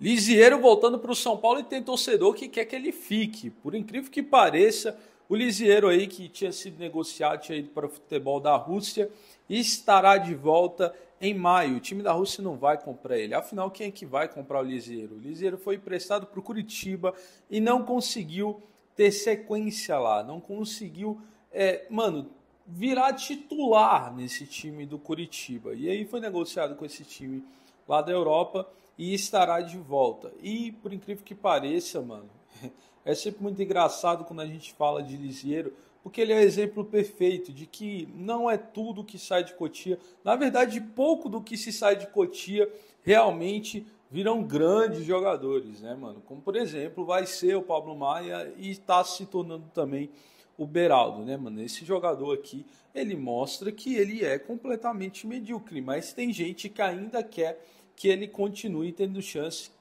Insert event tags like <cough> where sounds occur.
Lisieiro voltando para o São Paulo e tem torcedor que quer que ele fique. Por incrível que pareça, o Lisieiro aí que tinha sido negociado, tinha ido para o futebol da Rússia estará de volta em maio. O time da Rússia não vai comprar ele. Afinal, quem é que vai comprar o Lisieiro? O Lisieiro foi emprestado para o Curitiba e não conseguiu ter sequência lá. Não conseguiu, é, mano, virar titular nesse time do Curitiba. E aí foi negociado com esse time lá da Europa e estará de volta. E por incrível que pareça, mano, <laughs> é sempre muito engraçado quando a gente fala de Lisieiro, porque ele é o exemplo perfeito de que não é tudo que sai de Cotia, na verdade, pouco do que se sai de Cotia realmente viram grandes jogadores, né, mano? Como, por exemplo, vai ser o Pablo Maia e está se tornando também o Beraldo, né, mano? Esse jogador aqui, ele mostra que ele é completamente medíocre, mas tem gente que ainda quer que ele continue tendo chance